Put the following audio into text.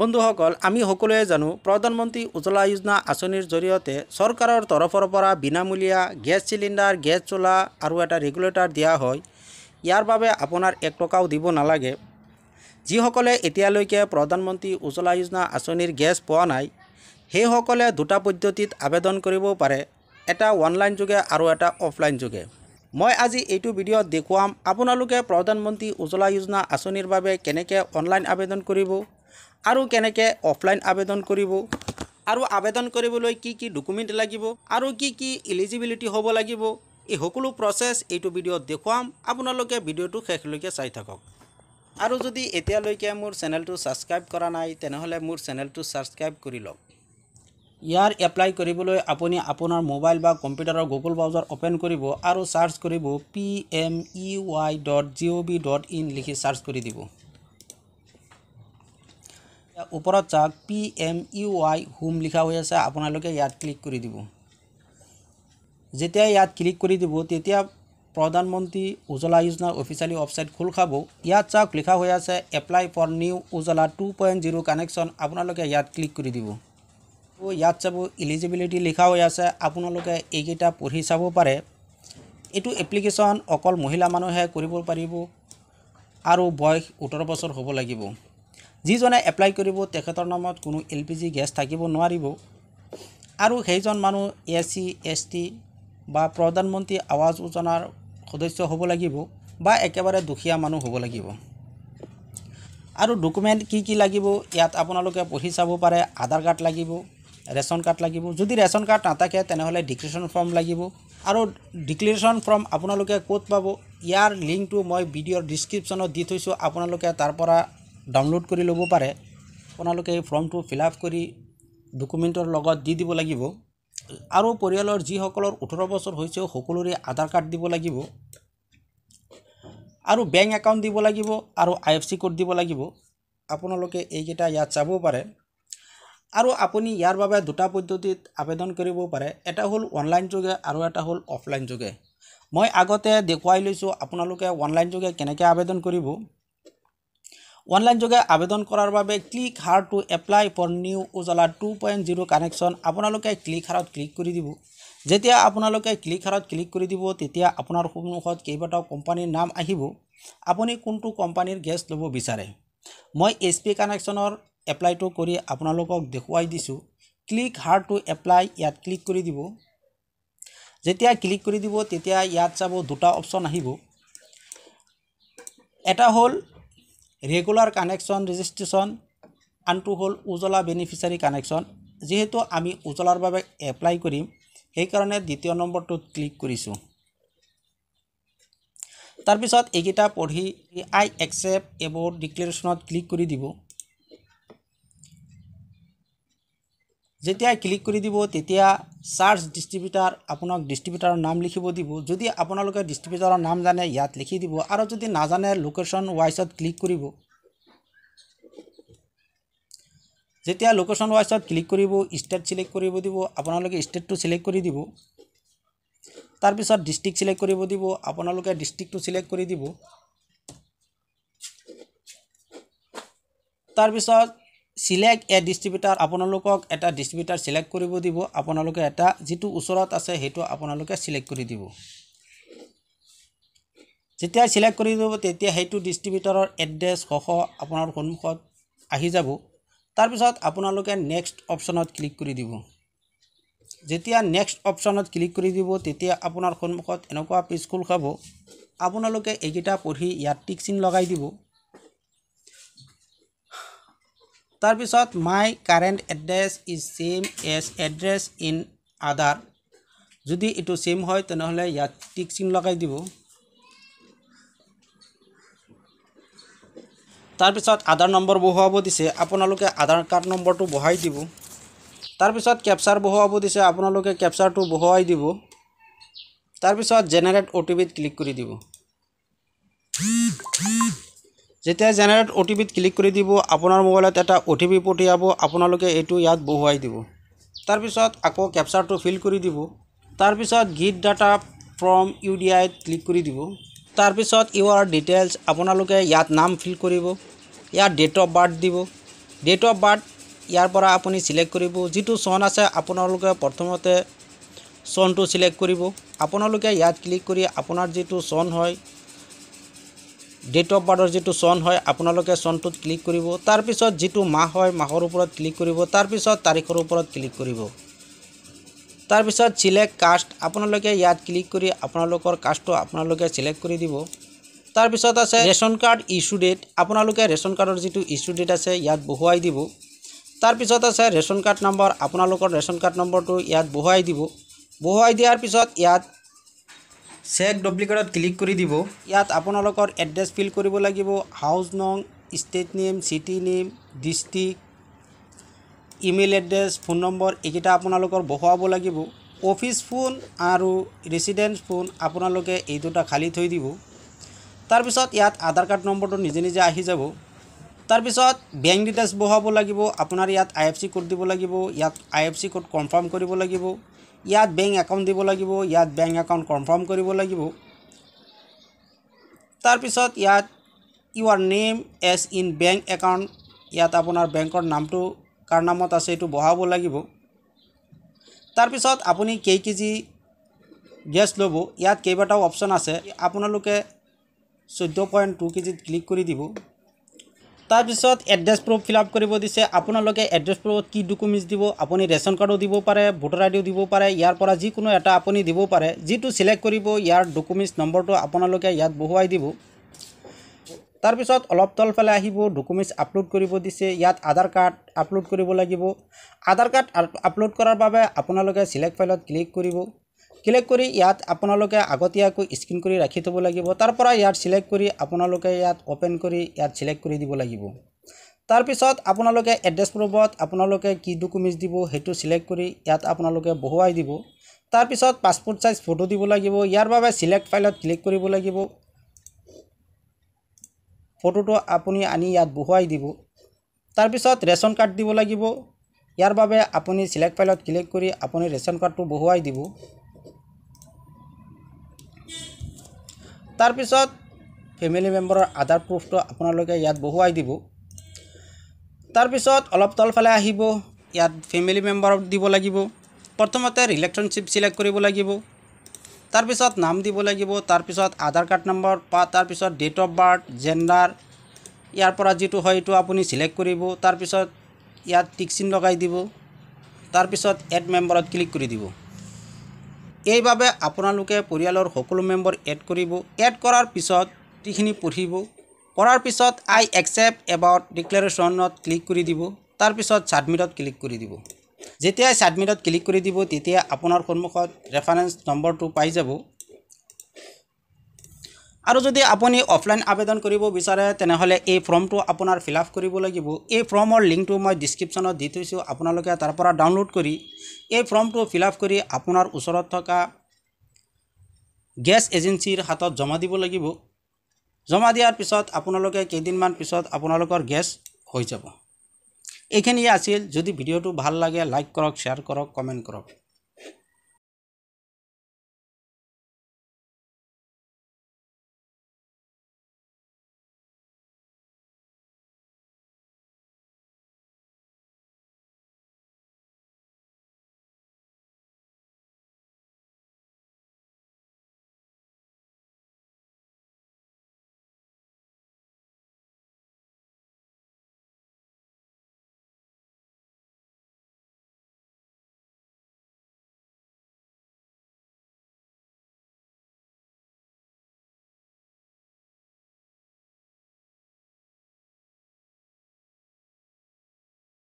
বন্ধুসকল আমি সকলোৱে জানো প্ৰধানমন্ত্ৰী উজ্বলা যোজনা আঁচনিৰ জৰিয়তে চৰকাৰৰ তৰফৰ পৰা বিনামূলীয়া গেছ চিলিণ্ডাৰ গেছ চোলা আৰু এটা ৰেগুলেটাৰ দিয়া হয় ইয়াৰ বাবে আপোনাৰ এক টকাও দিব নালাগে যিসকলে এতিয়ালৈকে প্ৰধানমন্ত্ৰী উজ্বলা যোজনা আঁচনিৰ গেছ পোৱা নাই সেইসকলে দুটা পদ্ধতিত আবেদন কৰিব পাৰে এটা অনলাইন যোগে আৰু এটা অফলাইন যোগে মই আজি এইটো ভিডিঅ'ত দেখুৱাম আপোনালোকে প্ৰধানমন্ত্ৰী উজ্বলা যোজনা আঁচনিৰ বাবে কেনেকৈ অনলাইন আবেদন কৰিব আৰু কেনেকৈ অফলাইন আবেদন কৰিব আৰু আবেদন কৰিবলৈ কি কি ডকুমেণ্ট লাগিব আৰু কি কি এলিজিবিলিটি হ'ব লাগিব এই সকলো প্ৰচেছ এইটো ভিডিঅ'ত দেখুৱাম আপোনালোকে ভিডিঅ'টো শেষলৈকে চাই থাকক আৰু যদি এতিয়ালৈকে মোৰ চেনেলটো ছাবস্ক্ৰাইব কৰা নাই তেনেহ'লে মোৰ চেনেলটো ছাবস্ক্ৰাইব কৰি লওক ইয়াৰ এপ্লাই কৰিবলৈ আপুনি আপোনাৰ মোবাইল বা কম্পিউটাৰৰ গুগল ব্ৰাউজাৰ অ'পেন কৰিব আৰু ছাৰ্চ কৰিব P M E Y dot G O' B dot in লিখি ছাৰ্চ কৰি দিব ऊपर चाक पी एम इवई होम लिखा हुआ है आपन लोग क्लिक कर दी इत क्लिक कर दी प्रधानमंत्री उज्वला योजना अफिशियल वेबसाइट खोल खा इत चाक लिखा हुआ है एप्लाई फर निव उजला टू पॉइंट जिरो कानेक्शन आपन लोग क्लिक कर दी इत सब इलिजिबिलिटी लिखा हुआ है अपना एक क्या पढ़ी चाह पे यू एप्लिकेशन अक महिला मानु पार और बयस ऊर बस हम लगे যিজনে এপ্লাই কৰিব তেখেতৰ নামত কোনো এল পি জি গেছ থাকিব নোৱাৰিব আৰু সেইজন মানুহ এ চি এছ টি বা প্ৰধানমন্ত্ৰী আৱাজ যোজনাৰ সদস্য হ'ব লাগিব বা একেবাৰে দুখীয়া মানুহ হ'ব লাগিব আৰু ডকুমেণ্ট কি কি লাগিব ইয়াত আপোনালোকে পঢ়ি চাব পাৰে আধাৰ কাৰ্ড লাগিব ৰেচন কাৰ্ড লাগিব যদি ৰেচন কাৰ্ড নাথাকে তেনেহ'লে ডিক্লেৰেশ্যন ফৰ্ম লাগিব আৰু ডিক্লেৰেশ্যন ফৰ্ম আপোনালোকে ক'ত পাব ইয়াৰ লিংকটো মই ভিডিঅ'ৰ ডিছক্ৰিপশ্যনত দি থৈছোঁ আপোনালোকে তাৰ পৰা ডাউনলোড কৰি ল'ব পাৰে আপোনালোকে এই ফৰ্মটো ফিল আপ কৰি ডকুমেণ্টৰ লগত দি দিব লাগিব আৰু পৰিয়ালৰ যিসকলৰ ওঠৰ বছৰ হৈছে সকলোৰে আধাৰ কাৰ্ড দিব লাগিব আৰু বেংক একাউণ্ট দিব লাগিব আৰু আই এফ চি কোড দিব লাগিব আপোনালোকে এইকেইটা ইয়াত চাব পাৰে আৰু আপুনি ইয়াৰ বাবে দুটা পদ্ধতিত আবেদন কৰিব পাৰে এটা হ'ল অনলাইন যোগে আৰু এটা হ'ল অফলাইন যোগে মই আগতে দেখুৱাই লৈছোঁ আপোনালোকে অনলাইন যোগে কেনেকৈ আবেদন কৰিব অনলাইন যোগে আবেদন কৰাৰ বাবে click here to apply for new Ujjwala two point zero' connection আপোনালোকে ক্লিক হাৰত ক্লিক কৰি দিব যেতিয়া আপোনালোকে ক্লিক হাৰত ক্লিক কৰি দিব তেতিয়া আপোনাৰ সন্মুখত কেইবাটাও কোম্পানীৰ নাম আহিব আপুনি কোনটো কোম্পানীৰ গেছ ল'ব বিচাৰে মই এস পি কানেকশ্যনৰ এপ্লাইটো কৰি আপোনালোকক দেখুৱাই দিছোঁ ক্লিক হাৰ টু এপ্লাই ইয়াত ক্লিক কৰি দিব যেতিয়া ক্লিক কৰি দিব তেতিয়া ইয়াত চাব দুটা অপশ্যন আহিব এটা হল ৰেগুলাৰ কানেকশ্যন ৰেজিষ্ট্ৰেশ্যন আনটো হ'ল উজ্বলা বেনিফিচাৰী কানেকশ্যন যিহেতু আমি উজ্বলাৰ বাবে এপ্লাই কৰিম সেইকাৰণে দ্বিতীয় নম্বৰটোত ক্লিক কৰিছোঁ তাৰপিছত এইকেইটা পঢ়ি আই একচেপ্ট এবৰ ডিক্লেৰেশ্যনত ক্লিক কৰি দিব যেতিয়া ক্লিক কৰি দিব তেতিয়া চাৰ্জ ডিষ্ট্ৰিবিউটাৰ আপোনাক ডিষ্ট্ৰিবিউটাৰৰ নাম লিখিব দিব যদি আপোনালোকে ডিষ্ট্ৰিবিউটাৰৰ নাম জানে ইয়াত লিখি দিব আৰু যদি নাজানে লোকেশ্যন ৱাইজত ক্লিক কৰিব যেতিয়া লোকেশ্যন ৱাইজত ক্লিক কৰিব ষ্টেট চিলেক্ট কৰিব দিব আপোনালোকে ষ্টেটটো চিলেক্ট কৰি দিব তাৰপিছত ডিষ্ট্ৰিক্ট চিলেক্ট কৰিব দিব আপোনালোকে ডিষ্ট্ৰিক্টটো চিলেক্ট কৰি দিব তাৰপিছত চিলেক্ট এ ডিষ্ট্ৰিবিউটাৰ আপোনালোকক এটা ডিষ্ট্ৰিবিউটাৰ চিলেক্ট কৰিব দিব আপোনালোকে এটা যিটো ওচৰত আছে সেইটো আপোনালোকে চিলেক্ট কৰি দিব যেতিয়া চিলেক্ট কৰি দিব তেতিয়া সেইটো ডিষ্ট্ৰিবিউটাৰৰ এড্ৰেছ সহ আপোনাৰ সন্মুখত আহি যাব তাৰপিছত আপোনালোকে নেক্সট অপশ্যনত ক্লিক কৰি দিব যেতিয়া নেক্সট অপশ্যনত ক্লিক কৰি দিব তেতিয়া আপোনাৰ সন্মুখত এনেকুৱা পেজ খোল খাব আপোনালোকে এইকেইটা পঢ়ি ইয়াত টিকচিন লগাই দিব তাৰ পিছত my current address is same as address in Aadhaar যদি এইটো ছেম হয় তেনেহ'লে ইয়াত টিক চিন লগাই দিব তাৰপিছত আধাৰ নম্বৰ বহুৱাব দিছে আপোনালোকে আধাৰ কাৰ্ড নম্বৰটো বহাই দিব তাৰপিছত কেপচাৰ বহুৱাব দিছে আপোনালোকে কেপচাৰটো বহুৱাই দিব তাৰপিছত জেনেৰেট অ' টি পিত ক্লিক কৰি দিব যেতিয়া জেনেৰেট অ' টিপিত ক্লিক কৰি দিব আপোনাৰ মোবাইলত এটা অ' টি পি পঠিয়াব আপোনালোকে এইটো ইয়াত বহুৱাই দিব তাৰপিছত আকৌ কেপচাৰটো ফিল কৰি দিব তাৰপিছত get data from U D আইত ক্লিক কৰি দিব তাৰপিছত ইয়াৰ ডিটেইলছ আপোনালোকে ইয়াত নাম ফিল কৰিব ইয়াত ডেট অফ বাৰ্থ দিব ডেট অফ বাৰ্থ ইয়াৰ পৰা আপুনি চিলেক্ট কৰিব যিটো চন আছে আপোনালোকে প্ৰথমতে চনটো চিলেক্ট কৰিব আপোনালোকে ইয়াত ক্লিক কৰি আপোনাৰ যিটো চন হয় ডেট অফ বার্থর যে সন হয় আপনাদের সনটুত ক্লিক করব তারপর যে মাহ হয় মাহর উপর ক্লিক করব তারপর তারিখের উপর ক্লিক করব তারপর সিলেক্ট কাস্ট আপনাদের ইয়াত ক্লিক করে আপনার কাস্ট আপনাদের সিলেক্ট করে দিব তারপর আছে রেশন কার্ড ইস্যু ডেট আপনাদের রেশন কার্ডর যে ইস্যু ডেট আছে ইয়াত বহুয়াই দিব তারপর আছে রেশন কার্ড নম্বর আপনাদের রেশন কার্ড নম্বর ইয়াত বহুয়াই দিব বহুয়াই দিয়ার পিছত ইয়াত চেক ডুপ্লিকেটত ক্লিক কৰি দিব ইয়াত আপোনালোকৰ এড্ৰেছ ফিল কৰিব লাগিব হাউচ নং state name city name district email address phone number এইকেইটা আপোনালোকৰ বহুৱাব লাগিব অফিচ ফোন আৰু ৰেচিডেঞ্চ ফোন আপোনালোকে এই দুটা খালী থৈ দিব তাৰপিছত ইয়াত আধাৰ কাৰ্ড নম্বৰটো নিজে নিজে আহি যাব তাৰপিছত বেংক ডিটেইলছ বহুৱাব লাগিব আপোনাৰ ইয়াত আই এফ চি ক'ড দিব লাগিব ইয়াত I F C code confirm কৰিব লাগিব ইয়াত বেংক একাউণ্ট দিব লাগিব ইয়াত বেংক একাউণ্ট কনফাৰ্ম কৰিব লাগিব তাৰপিছত ইয়াত your name as in bank account ইয়াত আপোনাৰ বেংকৰ নামটো কাৰ নামত আছে এইটো বঢ়াব লাগিব তাৰপিছত আপুনি কেই কেজি গেছ ল'ব ইয়াত কেইবাটাও অপশ্যন আছে আপোনালোকে চৈধ্য পইণ্ট টু কেজিত ক্লিক কৰি দিব তাৰপিছত এড্ৰেছ প্ৰুফ ফিল আপ কৰিব দিছে আপোনালোকে এড্ৰেছ প্ৰুফত কি ডকুমেণ্টছ দিব আপুনি ৰেচন কাৰ্ডো দিব পাৰে ভোটাৰ আইডিও দিব পাৰে ইয়াৰ পৰা যিকোনো এটা আপুনি দিব পাৰে যিটো ছিলেক্ট কৰিব ইয়াৰ ডকুমেণ্টছ নম্বৰটো আপোনালোকে ইয়াত বহুৱাই দিব তাৰপিছত অলপ তলফালে আহিব ডকুমেণ্টছ আপলোড কৰিব দিছে ইয়াত আধাৰ কাৰ্ড আপলোড কৰিব লাগিব আধাৰ কাৰ্ড আপলোড কৰাৰ বাবে আপোনালোকে ছিলেক্ট ফাইলত ক্লিক কৰিব ক্লিক কৰি ইয়াত আপোনালোকে আগতীয়াকৈ স্ক্ৰীন কৰি ৰাখি থ'ব লাগিব তাৰপৰা ইয়াত ছিলেক্ট কৰি আপোনালোকে ইয়াত অ'পেন কৰি ইয়াত ছিলেক্ট কৰি দিব লাগিব তাৰপিছত আপোনালোকে এড্ৰেছ প্ৰুফত আপোনালোকে কি ডকুমেণ্টছ দিব সেইটো ছিলেক্ট কৰি ইয়াত আপোনালোকে বহুৱাই দিব তাৰপিছত পাছপোৰ্ট ছাইজ ফটো দিব লাগিব ইয়াৰ বাবে ছিলেক্ট ফাইলত ক্লিক কৰিব লাগিব ফটোটো আপুনি আনি ইয়াত বহুৱাই দিব তাৰপিছত ৰেচন কাৰ্ড দিব লাগিব ইয়াৰ বাবে আপুনি ছিলেক্ট ফাইলত ক্লিক কৰি আপুনি ৰেচন কাৰ্ডটো বহুৱাই দিব তাৰ পিছত ফেমিলি মেম্বাৰৰ আধাৰ প্ৰুফটো আপোনালোকে ইয়াত বহুৱাই দিব তাৰপিছত অলপ তলফালে আহিব ইয়াত ফেমিলি মেম্বাৰক দিব লাগিব প্ৰথমতে ৰিলেকশ্যনশ্বিপ চিলেক্ট কৰিব লাগিব তাৰপিছত নাম দিব লাগিব তাৰপিছত আধাৰ কাৰ্ড নম্বৰ বা তাৰপিছত ডেট অফ বাৰ্থ জেণ্ডাৰ ইয়াৰ পৰা যিটো হয় এইটো আপুনি চিলেক্ট কৰিব তাৰপিছত ইয়াত টিকচিন লগাই দিব তাৰপিছত এড মেম্বাৰত ক্লিক কৰি দিব এইবাবে আপোনালোকে পৰিয়ালৰ সকলো মেম্বাৰ এড কৰিব এড কৰাৰ পিছত যিখিনি পঢ়িব পঢ়াৰ পিছত আই একচেপ্ট এবাউট ডিক্লেৰেশ্যনত ক্লিক কৰি দিব তাৰপিছত ছাবমিটত ক্লিক কৰি দিব যেতিয়াই ছাবমিটত ক্লিক কৰি দিব তেতিয়া আপোনাৰ সন্মুখত ৰেফাৰেঞ্চ নম্বৰটো পাই যাব আৰু যদি আপুনি অফলাইন আবেদন কৰিব বিচাৰে তেনেহ'লে এই ফৰ্মটো আপোনাৰ ফিল আপ কৰিব লাগিব এই ফৰ্মৰ লিংকটো মই ডিছক্ৰিপশ্যনত দি থৈছোঁ আপোনালোকে তাৰ পৰা ডাউনলোড কৰি এই ফৰ্মটো ফিল আপ কৰি আপোনাৰ ওচৰত থকা গেছ এজেঞ্চিৰ হাতত জমা দিব লাগিব জমা দিয়াৰ পিছত আপোনালোকে কেইদিনমান পিছত আপোনালোকৰ গেছ হৈ যাব এইখিনিয়ে আছিল যদি ভিডিঅ'টো ভাল লাগে লাইক কৰক শ্বেয়াৰ কৰক কমেণ্ট কৰক